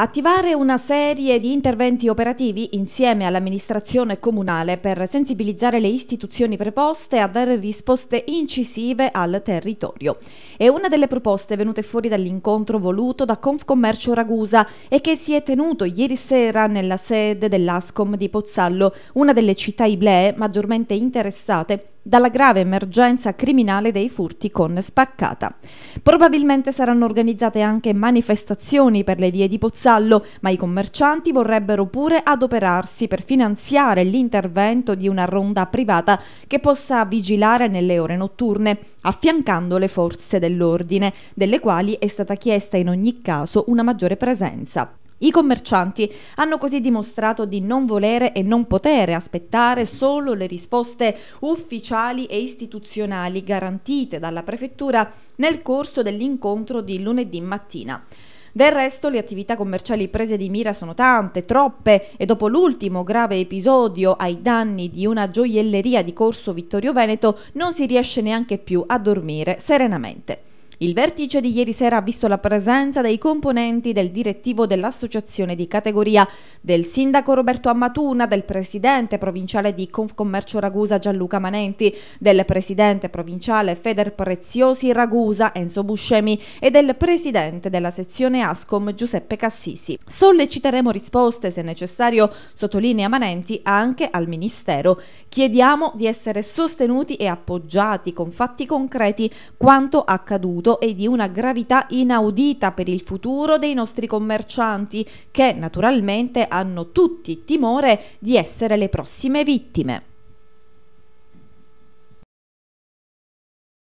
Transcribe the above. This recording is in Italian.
Attivare una serie di interventi operativi insieme all'amministrazione comunale per sensibilizzare le istituzioni preposte a dare risposte incisive al territorio. È una delle proposte venute fuori dall'incontro voluto da Confcommercio Ragusa e che si è tenuto ieri sera nella sede dell'ASCOM di Pozzallo, una delle città iblee maggiormente interessate dalla grave emergenza criminale dei furti con spaccata. Probabilmente saranno organizzate anche manifestazioni per le vie di Pozzallo, ma i commercianti vorrebbero pure adoperarsi per finanziare l'intervento di una ronda privata che possa vigilare nelle ore notturne, affiancando le forze dell'ordine, delle quali è stata chiesta in ogni caso una maggiore presenza. I commercianti hanno così dimostrato di non volere e non poter aspettare solo le risposte ufficiali e istituzionali garantite dalla Prefettura nel corso dell'incontro di lunedì mattina. Del resto le attività commerciali prese di mira sono tante, troppe e dopo l'ultimo grave episodio ai danni di una gioielleria di Corso Vittorio Veneto non si riesce neanche più a dormire serenamente. Il vertice di ieri sera ha visto la presenza dei componenti del direttivo dell'associazione di categoria, del sindaco Roberto Ammatuna, del presidente provinciale di Confcommercio Ragusa Gianluca Manenti, del presidente provinciale Feder Preziosi Ragusa Enzo Buscemi e del presidente della sezione Ascom Giuseppe Cassisi. Solleciteremo risposte, se necessario, sottolinea Manenti, anche al Ministero. Chiediamo di essere sostenuti e appoggiati con fatti concreti quanto accaduto acuto e di una gravità inaudita per il futuro dei nostri commercianti, che naturalmente hanno tutti timore di essere le prossime vittime.